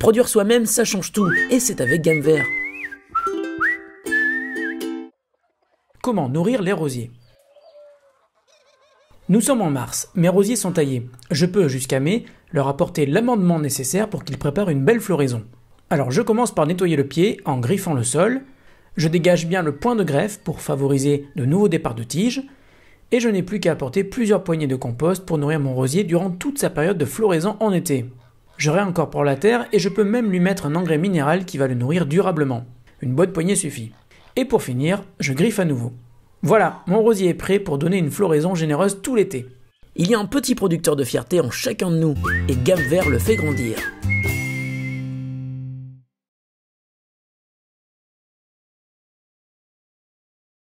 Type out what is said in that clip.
Produire soi-même, ça change tout. Et c'est avec Gamme Vert. Comment nourrir les rosiers Nous sommes en mars, mes rosiers sont taillés. Je peux, jusqu'à mai, leur apporter l'amendement nécessaire pour qu'ils préparent une belle floraison. Alors je commence par nettoyer le pied en griffant le sol, je dégage bien le point de greffe pour favoriser de nouveaux départs de tiges, et je n'ai plus qu'à apporter plusieurs poignées de compost pour nourrir mon rosier durant toute sa période de floraison en été je pour la terre et je peux même lui mettre un engrais minéral qui va le nourrir durablement. Une bonne poignée suffit. Et pour finir, je griffe à nouveau. Voilà, mon rosier est prêt pour donner une floraison généreuse tout l'été. Il y a un petit producteur de fierté en chacun de nous, et Gamme Vert le fait grandir.